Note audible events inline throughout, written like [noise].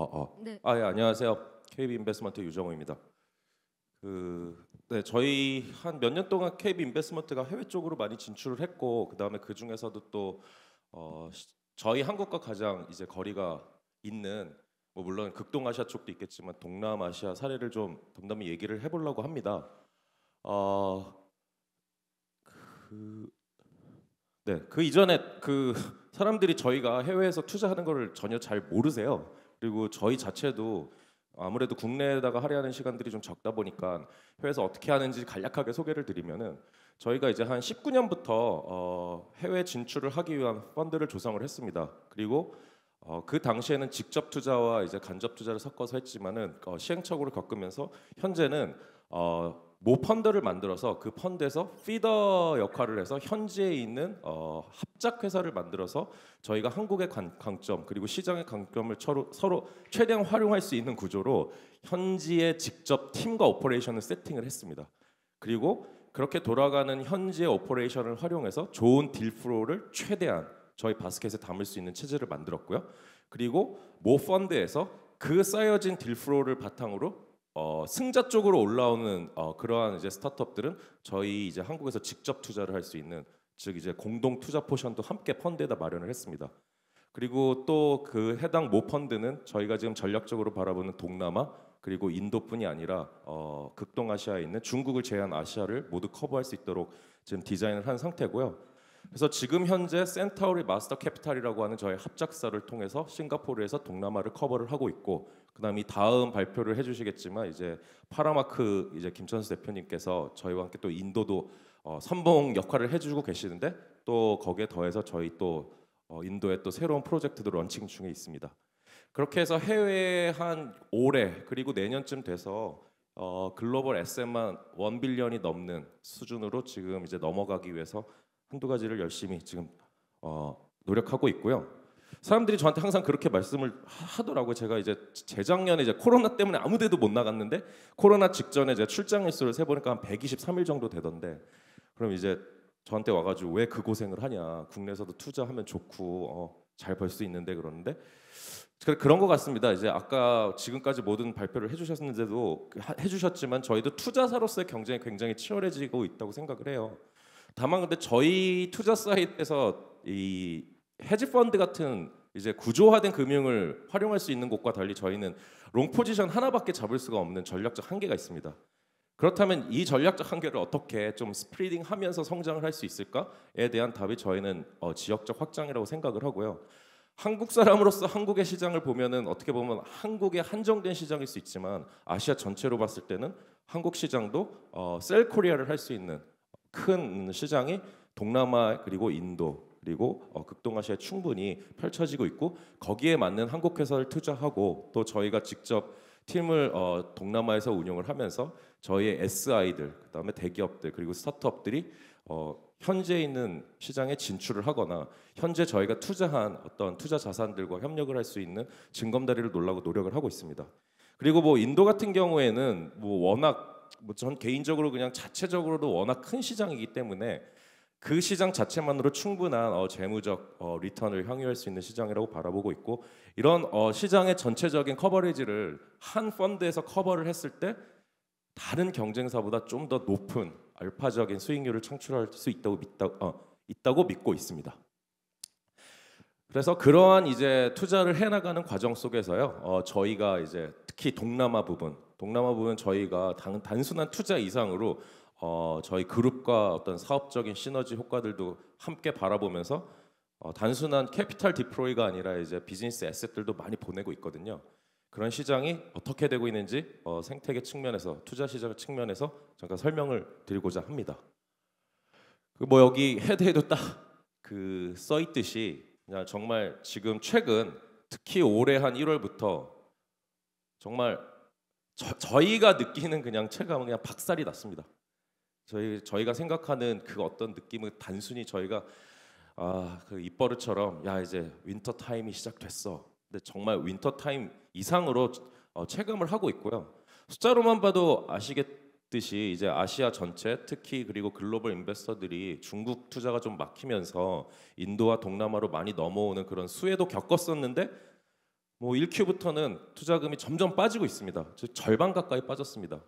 어, 어. 네. 아, 예, 안녕하세요. KB 인베스먼트 유정호입니다. 그, 네, 저희 한 몇 년 동안 KB 인베스먼트가 해외 쪽으로 많이 진출을 했고 그다음에 그 중에서도 또 어, 저희 한국과 가장 이제 거리가 있는 뭐 물론 극동아시아 쪽도 있겠지만 동남아시아 사례를 좀 덤덤히 얘기를 해보려고 합니다. 어, 그, 네, 그 이전에 그 사람들이 저희가 해외에서 투자하는 것을 전혀 잘 모르세요. 그리고 저희 자체도 아무래도 국내에다가 할애하는 시간들이 좀 적다 보니까 회사 어떻게 하는지 간략하게 소개를 드리면은 저희가 이제 한 19년부터 어, 해외 진출을 하기 위한 펀드를 조성을 했습니다. 그리고 어, 그 당시에는 직접 투자와 이제 간접 투자를 섞어서 했지만은 어, 시행착오를 겪으면서 현재는 어, 모 펀드를 만들어서 그 펀드에서 피더 역할을 해서 현지에 있는 어, 합작 회사를 만들어서 저희가 한국의 관, 강점 그리고 시장의 강점을 서로, 서로 최대한 활용할 수 있는 구조로 현지에 직접 팀과 오퍼레이션을 세팅을 했습니다. 그리고 그렇게 돌아가는 현지의 오퍼레이션을 활용해서 좋은 딜 프로를 최대한 저희 바스켓에 담을 수 있는 체제를 만들었고요. 그리고 모 펀드에서 그 쌓여진 딜 프로를 바탕으로 어, 승자 쪽으로 올라오는 어, 그러한 이제 스타트업들은 저희 이제 한국에서 직접 투자를 할 수 있는 즉 이제 공동 투자 포션도 함께 펀드에다 마련을 했습니다. 그리고 또 그 해당 모 펀드는 저희가 지금 전략적으로 바라보는 동남아 그리고 인도뿐이 아니라 어, 극동아시아에 있는 중국을 제외한 아시아를 모두 커버할 수 있도록 지금 디자인을 한 상태고요. 그래서 지금 현재 센타우리 마스터 캐피탈이라고 하는 저희 합작사를 통해서 싱가포르에서 동남아를 커버를 하고 있고 그다음 이 다음 발표를 해주시겠지만 이제 파라마크 이제 김천수 대표님께서 저희와 함께 또 인도도 어, 선봉 역할을 해주고 계시는데 또 거기에 더해서 저희 또 어, 인도에 또 새로운 프로젝트도 런칭 중에 있습니다. 그렇게 해서 해외한 올해 그리고 내년쯤 돼서 어, 글로벌 SM만 원 빌리언이 넘는 수준으로 지금 이제 넘어가기 위해서 한두 가지를 열심히 지금 어, 노력하고 있고요. 사람들이 저한테 항상 그렇게 말씀을 하더라고요. 제가 이제 재작년에 이제 코로나 때문에 아무데도 못 나갔는데 코로나 직전에 제가 출장 일수를 세보니까 한 123일 정도 되던데 그럼 이제 저한테 와가지고 왜 그 고생을 하냐 국내에서도 투자하면 좋고 어, 잘 벌 수 있는데 그러는데 그런 것 같습니다. 이제 아까 지금까지 모든 발표를 해주셨는데도 해주셨지만 저희도 투자사로서의 경쟁이 굉장히 치열해지고 있다고 생각을 해요. 다만 근데 저희 투자 사이트에서 이 헤지 펀드 같은 이제 구조화된 금융을 활용할 수 있는 곳과 달리 저희는 롱 포지션 하나밖에 잡을 수가 없는 전략적 한계가 있습니다. 그렇다면 이 전략적 한계를 어떻게 좀 스프리딩 하면서 성장을 할 수 있을까에 대한 답이 저희는 어, 지역적 확장이라고 생각을 하고요. 한국 사람으로서 한국의 시장을 보면은 어떻게 보면 한국의 한정된 시장일 수 있지만 아시아 전체로 봤을 때는 한국 시장도 어, 셀 코리아를 할 수 있는 큰 시장이 동남아 그리고 인도 그리고 어, 극동아시아에 충분히 펼쳐지고 있고 거기에 맞는 한국 회사를 투자하고 또 저희가 직접 팀을 어, 동남아에서 운영을 하면서 저희의 SI들 그다음에 대기업들 그리고 스타트업들이 어, 현재 있는 시장에 진출을 하거나 현재 저희가 투자한 어떤 투자 자산들과 협력을 할 수 있는 증검다리를 놀라고 노력을 하고 있습니다. 그리고 뭐 인도 같은 경우에는 뭐 워낙 뭐전 개인적으로 그냥 자체적으로도 워낙 큰 시장이기 때문에 그 시장 자체만으로 충분한 어, 재무적 어, 리턴을 향유할 수 있는 시장이라고 바라보고 있고 이런 어, 시장의 전체적인 커버리지를 한 펀드에서 커버를 했을 때 다른 경쟁사보다 좀 더 높은 알파적인 수익률을 창출할 수 있다고 믿다 어, 있다고 믿고 있습니다. 그래서 그러한 이제 투자를 해나가는 과정 속에서요 어, 저희가 이제 특히 동남아 부분 동남아 보면 저희가 단, 단순한 투자 이상으로 어, 저희 그룹과 어떤 사업적인 시너지 효과들도 함께 바라보면서 어, 단순한 캐피탈 디프로이가 아니라 이제 비즈니스 에셋들도 많이 보내고 있거든요. 그런 시장이 어떻게 되고 있는지 어, 생태계 측면에서 투자 시장 측면에서 잠깐 설명을 드리고자 합니다. 그뭐 여기 헤드에도 딱그써 있듯이 그냥 정말 지금 최근 특히 올해 한 1월부터 정말 저, 희가 느끼는 그냥 체감은 그냥 박살이 났습니다. 저희 저희가 생각하는 그 어떤 느낌은 단순히 저희가 아 그 입버릇처럼 야 이제 윈터 타임이 시작됐어. 근데 정말 윈터 타임 이상으로 어, 체감을 하고 있고요. 숫자로만 봐도 아시겠듯이 이제 아시아 전체 특히 그리고 글로벌 인베스터들이 중국 투자가 좀 막히면서 인도와 동남아로 많이 넘어오는 그런 수혜도 겪었었는데 뭐 1Q부터는 투자금이 점점 빠지고 있습니다. 즉 절반 가까이 빠졌습니다.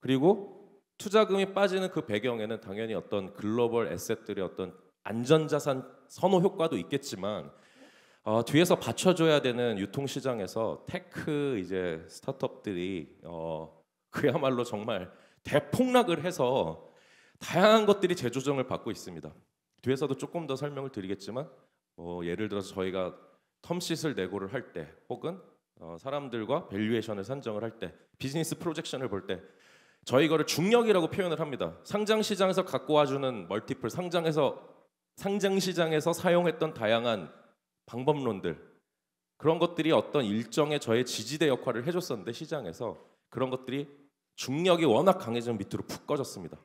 그리고 투자금이 빠지는 그 배경에는 당연히 어떤 글로벌 에셋들의 어떤 안전자산 선호 효과도 있겠지만 어, 뒤에서 받쳐줘야 되는 유통시장에서 테크 이제 스타트업들이 어, 그야말로 정말 대폭락을 해서 다양한 것들이 재조정을 받고 있습니다. 뒤에서도 조금 더 설명을 드리겠지만 어, 예를 들어서 저희가 텀시을 내고를 할 때 혹은 어, 사람들과 밸류에이션을 산정을 할 때 비즈니스 프로젝션을 볼 때 저희 거를 중력이라고 표현을 합니다. 상장 시장에서 갖고 와주는 멀티플 상장에서 상장 시장에서 사용했던 다양한 방법론들 그런 것들이 어떤 일정의 저의 지지대 역할을 해줬었는데 시장에서 그런 것들이 중력이 워낙 강해지 밑으로 푹 꺼졌습니다.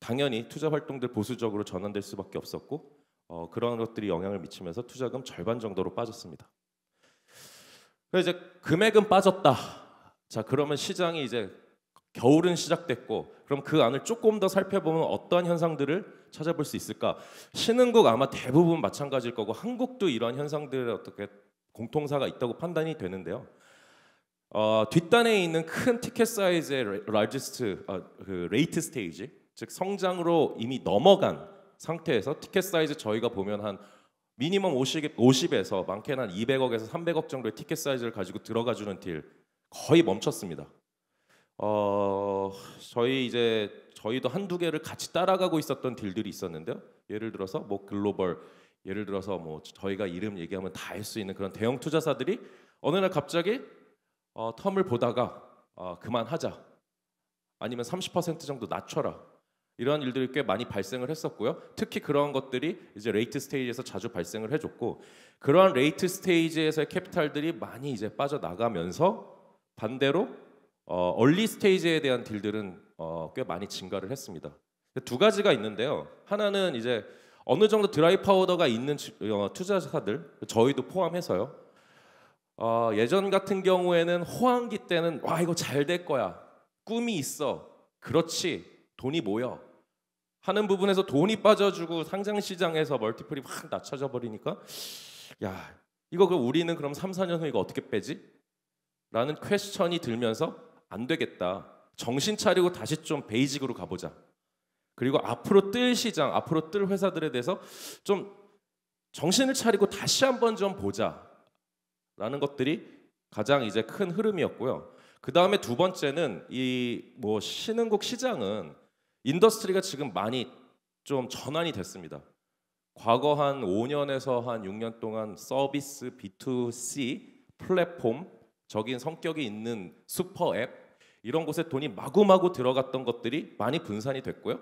당연히 투자 활동들 보수적으로 전환될 수밖에 없었고 어, 그런 것들이 영향을 미치면서 투자금 절반 정도로 빠졌습니다. 그래서 이제 금액은 빠졌다. 자 그러면 시장이 이제 겨울은 시작됐고 그럼 그 안을 조금 더 살펴보면 어떠한 현상들을 찾아볼 수 있을까? 신흥국 아마 대부분 마찬가지일 거고 한국도 이러한 현상들에 어떻게 공통사가 있다고 판단이 되는데요. 어, 뒷단에 있는 큰 티켓 사이즈의 라지스트 어, 그 레이트 스테이지 즉 성장으로 이미 넘어간 상태에서 티켓 사이즈 저희가 보면 한 미니멈 50, 50에서 많게는 한 200억에서 300억 정도의 티켓 사이즈를 가지고 들어가 주는 딜 거의 멈췄습니다. 어, 저희 이제 저희도 한두 개를 같이 따라가고 있었던 딜들이 있었는데요. 예를 들어서 뭐 글로벌 예를 들어서 뭐 저희가 이름 얘기하면 다 할 수 있는 그런 대형 투자사들이 어느 날 갑자기 어, 텀을 보다가 어, 그만하자 아니면 30% 정도 낮춰라 이런 일들이 꽤 많이 발생을 했었고요. 특히 그런 것들이 이제 레이트 스테이지에서 자주 발생을 해줬고 그러한 레이트 스테이지에서의 캐피탈들이 많이 이제 빠져나가면서 반대로 어, 얼리 스테이지에 대한 딜들은 어, 꽤 많이 증가를 했습니다. 두 가지가 있는데요. 하나는 이제 어느 정도 드라이 파우더가 있는 어, 투자자들 저희도 포함해서요. 어, 예전 같은 경우에는 호황기 때는 와 이거 잘 될 거야 꿈이 있어 그렇지 돈이 모여 하는 부분에서 돈이 빠져주고 상장 시장에서 멀티플이 확 낮춰져 버리니까 야 이거 그 우리는 그럼 3, 4년 후 이거 어떻게 빼지? 라는 퀘스천이 들면서 안 되겠다. 정신 차리고 다시 좀 베이직으로 가보자. 그리고 앞으로 뜰 시장, 앞으로 뜰 회사들에 대해서 좀 정신을 차리고 다시 한번 좀 보자. 라는 것들이 가장 이제 큰 흐름이었고요. 그 다음에 두 번째는 이 뭐 신흥국 시장은 인더스트리가 지금 많이 좀 전환이 됐습니다. 과거 한 5년에서 한 6년 동안 서비스 B2C 플랫폼 적인 성격이 있는 슈퍼 앱 이런 곳에 돈이 마구마구 들어갔던 것들이 많이 분산이 됐고요.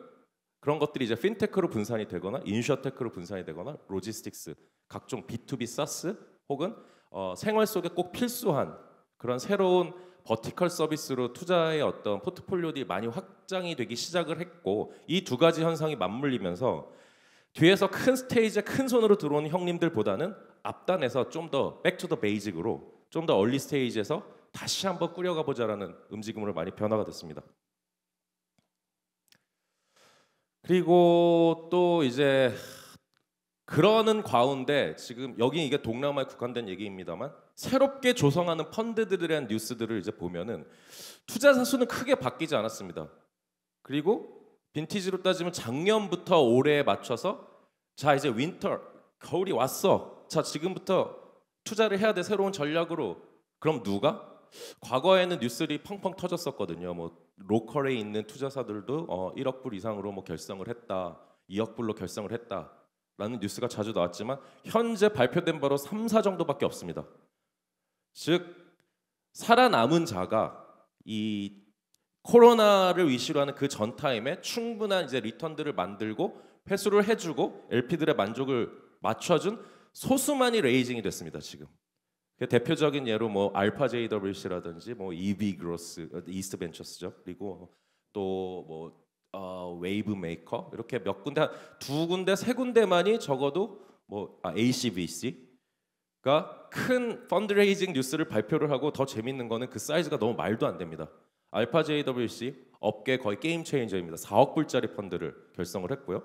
그런 것들이 이제 핀테크로 분산이 되거나 인슈어테크로 분산이 되거나 로지스틱스 각종 B2B 사스 혹은 어, 생활 속에 꼭 필수한 그런 새로운 버티컬 서비스로 투자의 어떤 포트폴리오들이 많이 확장이 되기 시작을 했고 이 두 가지 현상이 맞물리면서 뒤에서 큰 스테이지에 큰 손으로 들어오는 형님들보다는 앞단에서 좀 더 백투더 베이직으로 좀 더 얼리 스테이지에서 다시 한번 꾸려가 보자라는 움직임으로 많이 변화가 됐습니다. 그리고 또 이제 그러는 가운데 지금 여기 이게 동남아에 국한된 얘기입니다만 새롭게 조성하는 펀드들에 대한 뉴스들을 이제 보면은 투자자 수는 크게 바뀌지 않았습니다. 그리고 빈티지로 따지면 작년부터 올해에 맞춰서 자 이제 윈터 겨울이 왔어. 자 지금부터 투자를 해야 돼 새로운 전략으로. 그럼 누가? 과거에는 뉴스들이 펑펑 터졌었거든요. 뭐 로컬에 있는 투자사들도 어 1억 불 이상으로 뭐 결성을 했다. 2억 불로 결성을 했다. 라는 뉴스가 자주 나왔지만 현재 발표된 바로 3, 4 정도밖에 없습니다. 즉 살아남은 자가 이 코로나를 위시로 하는 그 전 타임에 충분한 이제 리턴들을 만들고 회수를 해주고 LP들의 만족을 맞춰준 소수만이 레이징이 됐습니다 지금. 그 대표적인 예로 뭐 알파 JWC라든지 뭐 EB 그로스 이스트 벤처스죠. 그리고 또뭐 어, 웨이브 메이커 이렇게 몇 군데 두 군데 세 군데만이 적어도 뭐 아, ACBC 그러니까 큰 펀드레이징 뉴스를 발표를 하고 더 재밌는 거는 그 사이즈가 너무 말도 안 됩니다. 알파 JWC 업계 거의 게임 체인저입니다. 4억 불짜리 펀드를 결성을 했고요.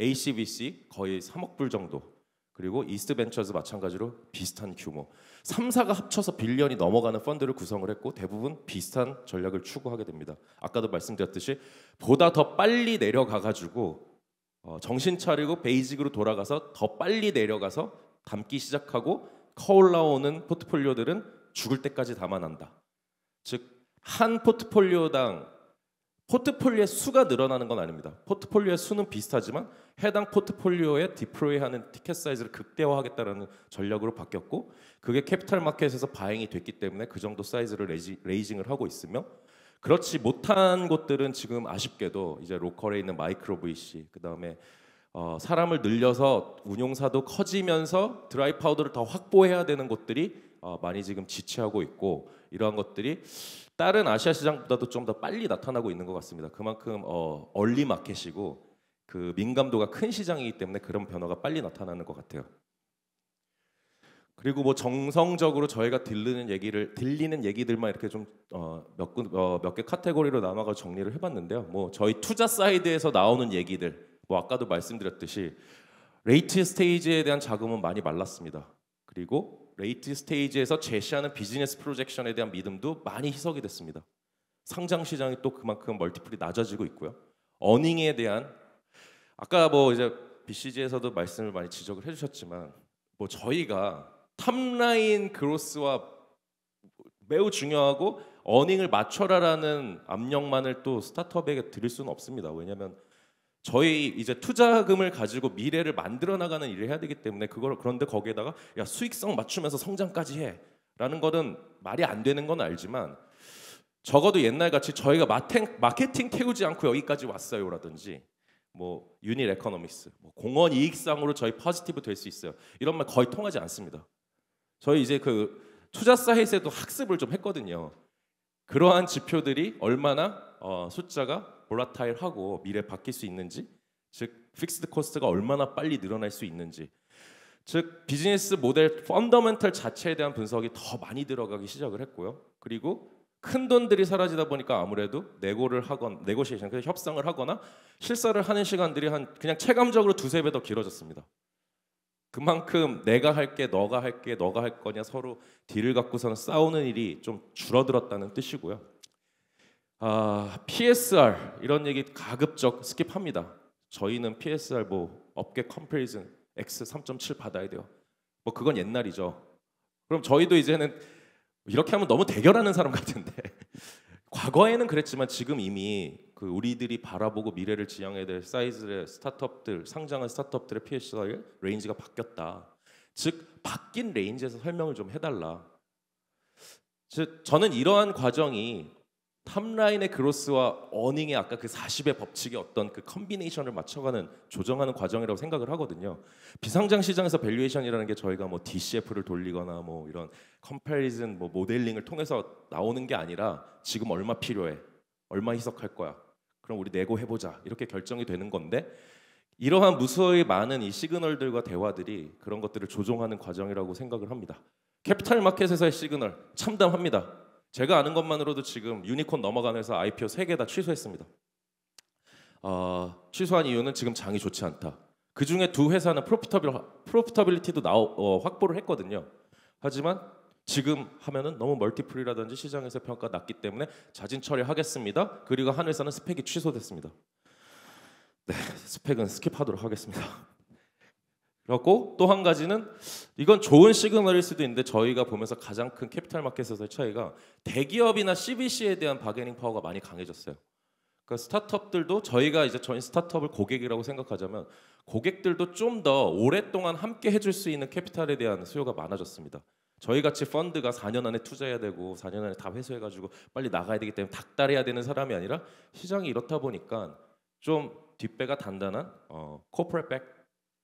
ACBC 거의 3억 불 정도. 그리고 이스트 벤처즈 마찬가지로 비슷한 규모. 3사가 합쳐서 빌리언이 넘어가는 펀드를 구성을 했고 대부분 비슷한 전략을 추구하게 됩니다. 아까도 말씀드렸듯이 보다 더 빨리 내려가 가지고 어, 정신 차리고 베이직으로 돌아가서 더 빨리 내려가서 담기 시작하고 커올라오는 포트폴리오들은 죽을 때까지 담아난다. 즉 한 포트폴리오당 포트폴리오의 수가 늘어나는 건 아닙니다. 포트폴리오의 수는 비슷하지만 해당 포트폴리오에 디플로이하는 티켓 사이즈를 극대화하겠다라는 전략으로 바뀌었고 그게 캐피탈 마켓에서 바행이 됐기 때문에 그 정도 사이즈를 레이징, 을 하고 있으며 그렇지 못한 곳들은 지금 아쉽게도 이제 로컬에 있는 마이크로 VC 그다음에 어, 사람을 늘려서 운용사도 커지면서 드라이 파우더를 더 확보해야 되는 곳들이 어, 많이 지금 지체하고 있고 이러한 것들이 다른 아시아 시장보다도 좀 더 빨리 나타나고 있는 것 같습니다. 그만큼 어, 얼리 마켓이고 그 민감도가 큰 시장이기 때문에 그런 변화가 빨리 나타나는 것 같아요. 그리고 뭐 정성적으로 저희가 들리는 얘기를 들리는 얘기들만 이렇게 좀몇몇개 어, 어, 카테고리로 나눠가 정리를 해봤는데요. 뭐 저희 투자 사이드에서 나오는 얘기들 뭐 아까도 말씀드렸듯이 레이트 스테이지에 대한 자금은 많이 말랐습니다. 그리고 레이트 스테이지에서 제시하는 비즈니스 프로젝션에 대한 믿음도 많이 희석이 됐습니다. 상장 시장이 또 그만큼 멀티플이 낮아지고 있고요. 어닝에 대한 아까 뭐 이제 BCG에서도 말씀을 많이 지적을 해주셨지만 뭐 저희가 탑라인 그로스와 매우 중요하고 어닝을 맞춰라라는 압력만을 또 스타트업에게 드릴 수는 없습니다. 왜냐하면 저희 이제 투자금을 가지고 미래를 만들어 나가는 일을 해야 되기 때문에 그걸 그런데 거기에다가 야 수익성 맞추면서 성장까지 해라는 거는 말이 안 되는 건 알지만 적어도 옛날 같이 저희가 마텐, 마케팅 태우지 않고 여기까지 왔어요라든지 뭐 유닛 에코노믹스 뭐 공원 이익상으로 저희 퍼지티브 될 수 있어요 이런 말 거의 통하지 않습니다. 저희 이제 그 투자 사이트에도 학습을 좀 했거든요. 그러한 지표들이 얼마나 어, 숫자가 볼라타일하고 미래 바뀔 수 있는지 즉 픽스드 코스트가 얼마나 빨리 늘어날 수 있는지 즉 비즈니스 모델 펀더멘털 자체에 대한 분석이 더 많이 들어가기 시작을 했고요. 그리고 큰 돈들이 사라지다 보니까 아무래도 네고를 하건 네고시에이션 그래서 협상을 하거나 실사를 하는 시간들이 한 그냥 체감적으로 두세 배 더 길어졌습니다. 그만큼 내가 할게 너가 할게 너가 할 거냐 서로 딜을 갖고서는 싸우는 일이 좀 줄어들었다는 뜻이고요. 아, PSR 이런 얘기 가급적 스킵합니다. 저희는 PSR 뭐 업계 컴페리즌 X 3.7 받아야 돼요. 뭐 그건 옛날이죠. 그럼 저희도 이제는 이렇게 하면 너무 대결하는 사람 같은데 [laughs] 과거에는 그랬지만 지금 이미 그 우리들이 바라보고 미래를 지향해야 될 사이즈의 스타트업들 상장한 스타트업들의 PSR 레인지가 바뀌었다. 즉 바뀐 레인지에서 설명을 좀 해달라. 즉 저는 이러한 과정이 탑라인의 그로스와 어닝의 아까 그 40의 법칙의 어떤 그 컨비네이션을 맞춰가는 조정하는 과정이라고 생각을 하거든요. 비상장 시장에서 밸류에이션이라는 게 저희가 뭐 DCF를 돌리거나 뭐 이런 컴패리즌 뭐 모델링을 통해서 나오는 게 아니라 지금 얼마 필요해, 얼마 희석할 거야. 그럼 우리 내고 해보자 이렇게 결정이 되는 건데 이러한 무수히 많은 이 시그널들과 대화들이 그런 것들을 조정하는 과정이라고 생각을 합니다. 캐피탈 마켓에서의 시그널 참담합니다. 제가 아는 것만으로도 지금 유니콘 넘어가는 회사 IPO 3개 다 취소했습니다. 어, 취소한 이유는 지금 장이 좋지 않다. 그 중에 두 회사는 프로피터빌, 프로피터빌리티도 나오, 어, 확보를 했거든요. 하지만 지금 하면은 너무 멀티플이라든지 시장에서 평가 낮기 때문에 자진 처리하겠습니다. 그리고 한 회사는 스펙이 취소됐습니다. 네, 스펙은 스킵하도록 하겠습니다. 그렇고 또 한 가지는 이건 좋은 시그널일 수도 있는데 저희가 보면서 가장 큰 캐피탈 마켓에서의 차이가 대기업이나 c b c 에 대한 바게닝 파워가 많이 강해졌어요. 그러니까 스타트업들도 저희가 이제 저희 스타트업을 고객이라고 생각하자면 고객들도 좀 더 오랫동안 함께 해줄 수 있는 캐피탈에 대한 수요가 많아졌습니다. 저희 같이 펀드가 4년 안에 투자해야 되고 4년 안에 다 회수해가지고 빨리 나가야 되기 때문에 닥달해야 되는 사람이 아니라 시장이 이렇다 보니까 좀 뒷배가 단단한 어, 코퍼레 백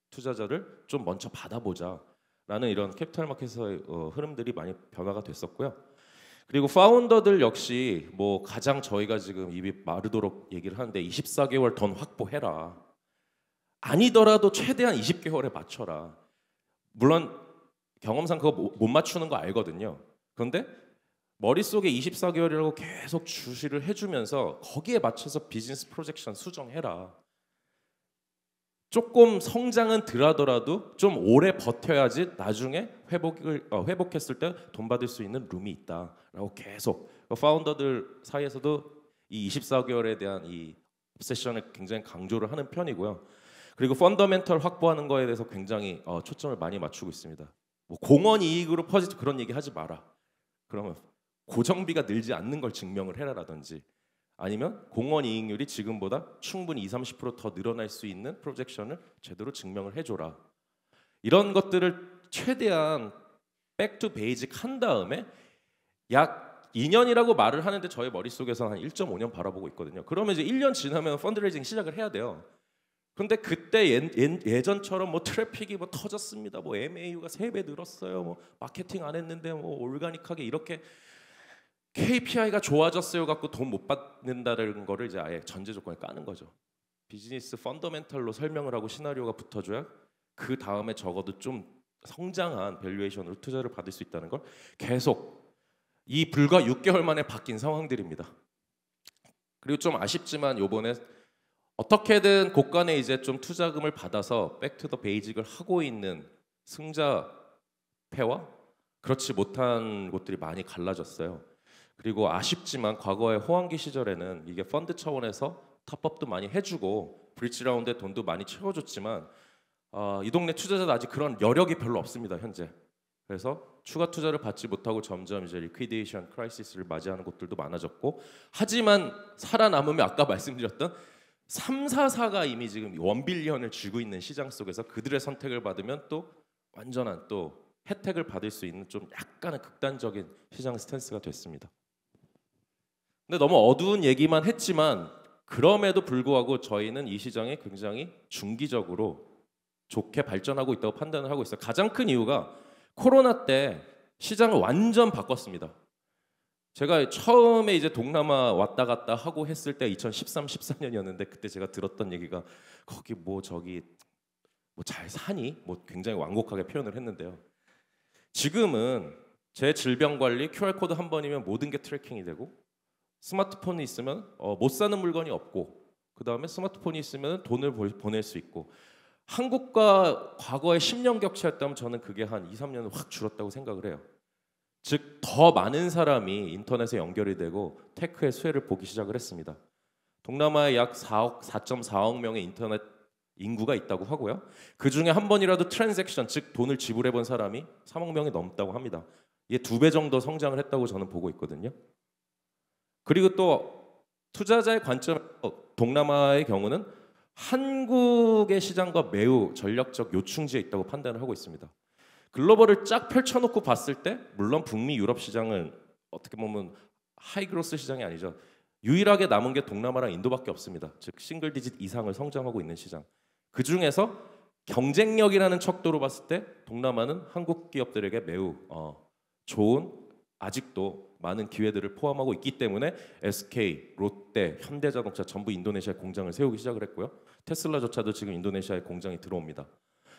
투자자를 좀 먼저 받아보자 라는 이런 캐피탈 마켓의 어, 흐름들이 많이 변화가 됐었고요. 그리고 파운더들 역시 뭐 가장 저희가 지금 입이 마르도록 얘기를 하는데 24개월 돈 확보해라. 아니더라도 최대한 20개월에 맞춰라. 물론 경험상 그거 못 맞추는 거 알거든요. 그런데 머릿속에 24개월이라고 계속 주시를 해주면서 거기에 맞춰서 비즈니스 프로젝션 수정해라. 조금 성장은 덜하더라도 좀 오래 버텨야지 나중에 회복을 어, 회복했을 때 돈 받을 수 있는 룸이 있다라고 계속 그 파운더들 사이에서도 이 24개월에 대한 이세션을 굉장히 강조를 하는 편이고요. 그리고 펀더멘털 확보하는 거에 대해서 굉장히 어, 초점을 많이 맞추고 있습니다. 뭐 공원 이익으로 퍼지지 그런 얘기 하지 마라. 그러면 고정비가 늘지 않는 걸 증명을 해라라든지 아니면 공원 이익률이 지금보다 충분히 2, 0 30%더 늘어날 수 있는 프로젝션을 제대로 증명을 해줘라. 이런 것들을 최대한 백투 베이직 한 다음에 약 2년이라고 말을 하는데 저의 머릿속에서는 한 1.5년 바라보고 있거든요. 그러면 이제 1년 지나면 펀드레이징 시작을 해야 돼요. 근데 그때 예, 예 전처럼뭐 트래픽이 뭐 터졌습니다. 뭐 MAU가 3배 늘었어요. 뭐 마케팅 안 했는데 뭐 올가닉하게 이렇게 KPI가 좋아졌어요 갖고 돈 못 받는다는 거를 이제 아예 전제 조건에 까는 거죠. 비즈니스 펀더멘털로 설명을 하고 시나리오가 붙어줘야 그 다음에 적어도 좀 성장한 밸류에이션으로 투자를 받을 수 있다는 걸 계속 이 불과 6개월 만에 바뀐 상황들입니다. 그리고 좀 아쉽지만 요번에 어떻게든 고간에 이제 좀 투자금을 받아서 백투더 베이직을 하고 있는 승자패와 그렇지 못한 곳들이 많이 갈라졌어요. 그리고 아쉽지만 과거의 호황기 시절에는 이게 펀드 차원에서 탑업도 많이 해주고 브릿지 라운드에 돈도 많이 채워줬지만 어, 이 동네 투자자도 아직 그런 여력이 별로 없습니다 현재. 그래서 추가 투자를 받지 못하고 점점 이제 리퀴에이션 크라이시스를 맞이하는 곳들도 많아졌고 하지만 살아남으면 아까 [laughs] 말씀드렸던 삼사사가 이미 지금 원빌리언을 쥐고 있는 시장 속에서 그들의 선택을 받으면 또 완전한 또 혜택을 받을 수 있는 좀 약간의 극단적인 시장 스탠스가 됐습니다. 근데 너무 어두운 얘기만 했지만 그럼에도 불구하고 저희는 이 시장이 굉장히 중기적으로 좋게 발전하고 있다고 판단을 하고 있어요. 가장 큰 이유가 코로나 때 시장을 완전 바꿨습니다. 제가 처음에 이제 동남아 왔다 갔다 하고 했을 때 2013, 14년이었는데 그때 제가 들었던 얘기가 거기 뭐 저기 뭐 잘 사니? 뭐 굉장히 완곡하게 표현을 했는데요. 지금은 제 질병 관리 QR코드 한 번이면 모든 게 트래킹이 되고 스마트폰이 있으면 어, 못 사는 물건이 없고 그 다음에 스마트폰이 있으면 돈을 보낼 수 있고 한국과 과거의 10년 격차였다면 저는 그게 한 2, 3년은 확 줄었다고 생각을 해요. 즉 더 많은 사람이 인터넷에 연결이 되고 테크의 수혜를 보기 시작을 했습니다. 동남아에 약 4억 4.4억 명의 인터넷 인구가 있다고 하고요. 그 중에 한 번이라도 트랜잭션 즉 돈을 지불해 본 사람이 3억 명이 넘다고 합니다. 이게 두 배 정도 성장을 했다고 저는 보고 있거든요. 그리고 또 투자자의 관점 동남아의 경우는 한국의 시장과 매우 전략적 요충지에 있다고 판단을 하고 있습니다. 글로벌을 쫙 펼쳐놓고 봤을 때 물론 북미 유럽 시장은 어떻게 보면 하이그로스 시장이 아니죠. 유일하게 남은 게 동남아랑 인도밖에 없습니다. 즉 싱글 디짓 이상을 성장하고 있는 시장. 그 중에서 경쟁력이라는 척도로 봤을 때 동남아는 한국 기업들에게 매우 어, 좋은 아직도 많은 기회들을 포함하고 있기 때문에 SK, 롯데, 현대자동차 전부 인도네시아 공장을 세우기 시작을 했고요. 테슬라조차도 지금 인도네시아에 공장이 들어옵니다.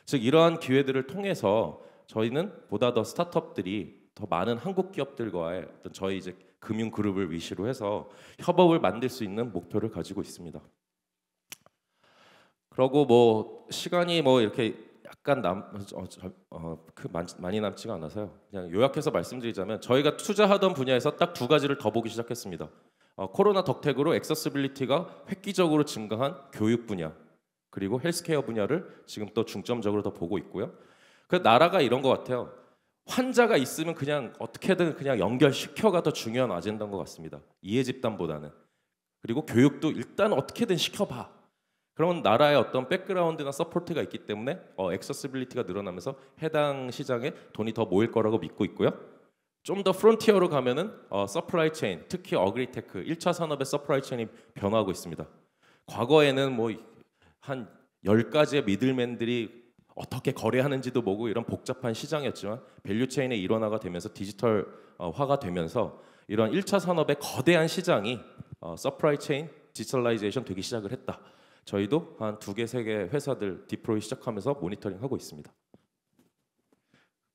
즉 이러한 기회들을 통해서 저희는 보다 더 스타트업들이 더 많은 한국 기업들과의 어떤 저희 이제 금융 그룹을 위시로 해서 협업을 만들 수 있는 목표를 가지고 있습니다. 그리고 뭐 시간이 뭐 이렇게 약간 남, 어, 어, 그 많이 남지가 않아서요. 그냥 요약해서 말씀드리자면 저희가 투자하던 분야에서 딱 두 가지를 더 보기 시작했습니다. 어, 코로나 덕택으로 액세스빌리티가 획기적으로 증가한 교육 분야 그리고 헬스케어 분야를 지금 또 중점적으로 더 보고 있고요. 그 나라가 이런 것 같아요. 환자가 있으면 그냥 어떻게든 그냥 연결시켜가 더 중요한 아젠다인 것 같습니다. 이해 집단보다는 그리고 교육도 일단 어떻게든 시켜봐. 그러면 나라의 어떤 백그라운드나 서포트가 있기 때문에 어, 액세스빌리티가 늘어나면서 해당 시장에 돈이 더 모일 거라고 믿고 있고요. 좀 더 프론티어로 가면은 어, 서프라이 체인, 특히 어그리테크 1차 산업의 서프라이 체인이 변화하고 있습니다. 과거에는 뭐한 10가지의 미들맨들이 어떻게 거래하는지도 보고 이런 복잡한 시장이었지만 밸류 체인의 일원화가 되면서 디지털화가 어, 되면서 이런 1차 산업의 거대한 시장이 어, 서프라이 체인 디지털라이제이션 되기 시작을 했다. 저희도 한 두 개, 세 개 회사들 디프로이 시작하면서 모니터링하고 있습니다.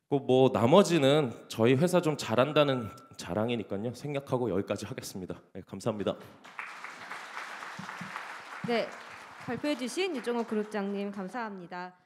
그 뭐 나머지는 저희 회사 좀 잘한다는 자랑이니까요. 생략하고 여기까지 하겠습니다. 네, 감사합니다. 네, 발표해 주신 유종호 그룹장님 감사합니다.